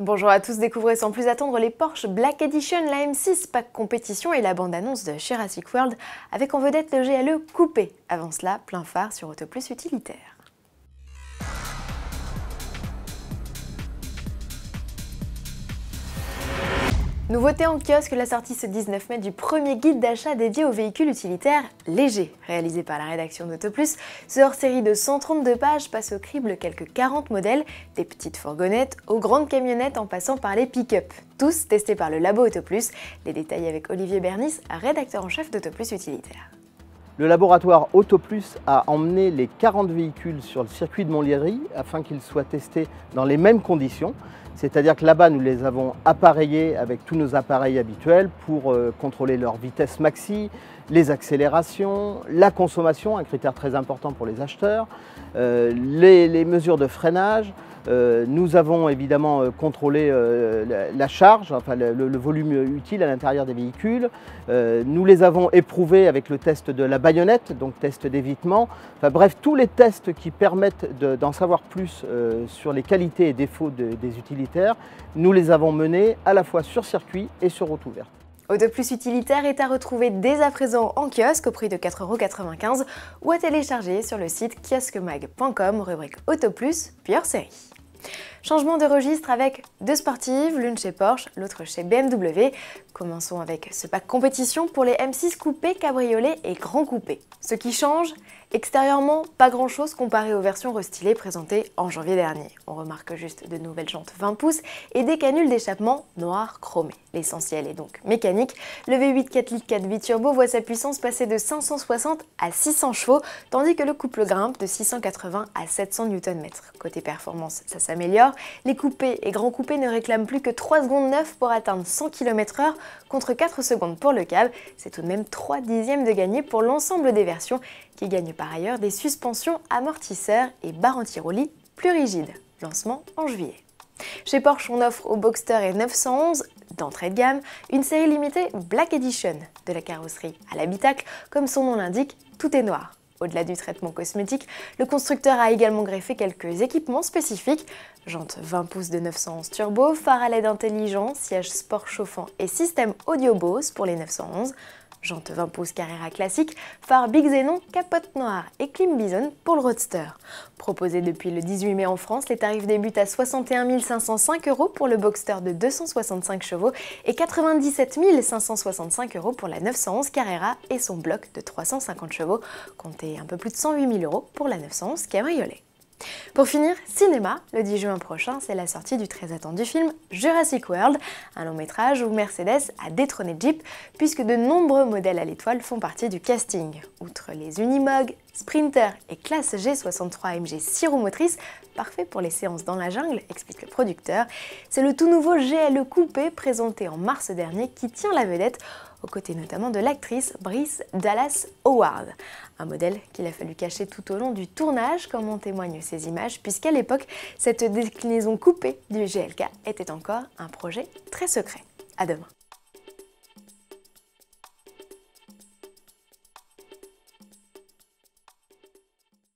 Bonjour à tous, découvrez sans plus attendre les Porsche Black Edition, la M6 pack compétition et la bande-annonce de Jurassic World avec en vedette le GLE coupé. Avant cela, plein phare sur Auto Plus Utilitaire. Nouveauté en kiosque, la sortie ce 19 mai du premier guide d'achat dédié aux véhicules utilitaires légers, réalisé par la rédaction d'Autoplus. Ce hors-série de 132 pages passe au crible quelques 40 modèles, des petites fourgonnettes aux grandes camionnettes en passant par les pick-up, tous testés par le labo Autoplus. Les détails avec Olivier Bernis, rédacteur en chef d'Autoplus Utilitaire. Le laboratoire AutoPlus a emmené les 40 véhicules sur le circuit de Montlhéry afin qu'ils soient testés dans les mêmes conditions. C'est-à-dire que là-bas, nous les avons appareillés avec tous nos appareils habituels pour euh, contrôler leur vitesse maxi, les accélérations, la consommation, un critère très important pour les acheteurs, euh, les mesures de freinage, euh, nous avons évidemment euh, contrôlé euh, la, charge, enfin le, volume utile à l'intérieur des véhicules. nous les avons éprouvés avec le test de la baïonnette, donc test d'évitement. bref, tous les tests qui permettent d'en savoir plus sur les qualités et défauts des utilitaires, nous les avons menés à la fois sur circuit et sur route ouverte. Autoplus utilitaire est à retrouver dès à présent en kiosque au prix de 4,95€ ou à télécharger sur le site kiosquemag.com rubrique Autoplus Plus puis série. Changement de registre avec deux sportives, l'une chez Porsche, l'autre chez BMW. Commençons avec ce pack compétition pour les M6 coupés, cabriolets et grands coupés. Ce qui change, extérieurement, pas grand chose comparé aux versions restylées présentées en janvier dernier. On remarque juste de nouvelles jantes 20 pouces et des canules d'échappement noires chromées. L'essentiel est donc mécanique. Le V8 4 litres 4 8 turbo voit sa puissance passer de 560 à 600 chevaux, tandis que le couple grimpe de 680 à 700 Nm. Côté performance, ça s'améliore, les coupés et grands coupés ne réclament plus que 3 secondes 9 pour atteindre 100 km/h contre 4 secondes pour le cab. C'est tout de même 3 dixièmes de gagné pour l'ensemble des versions qui gagnent par ailleurs des suspensions amortisseurs et barres anti plus rigides. Lancement en juillet. Chez Porsche, on offre au Boxster et 911 d'entrée de gamme, une série limitée Black Edition, de la carrosserie à l'habitacle, comme son nom l'indique, tout est noir. Au-delà du traitement cosmétique, le constructeur a également greffé quelques équipements spécifiques, jante 20 pouces de 911 turbo, phare à LED intelligent, siège sport chauffant et système audio Bose pour les 911, Jante 20 pouces Carrera classique, phare Big Zenon, capote noire et climbison bison pour le roadster. Proposé depuis le 18 mai en France, les tarifs débutent à 61 505 euros pour le Boxster de 265 chevaux et 97 565 euros pour la 911 Carrera et son bloc de 350 chevaux, comptez un peu plus de 108 000 euros pour la 911 Cabriolet. Pour finir, cinéma, le 10 juin prochain, c'est la sortie du très attendu film Jurassic World, un long métrage où Mercedes a détrôné Jeep puisque de nombreux modèles à l'étoile font partie du casting. Outre les Unimog, Sprinter et classe G63 MG 6 roues motrices, parfait pour les séances dans la jungle, explique le producteur, c'est le tout nouveau GLE coupé présenté en mars dernier qui tient la vedette aux côtés notamment de l'actrice Brice Dallas Howard. Un modèle qu'il a fallu cacher tout au long du tournage, comme en témoignent ces images, puisqu'à l'époque, cette déclinaison coupée du GLK était encore un projet très secret. À demain.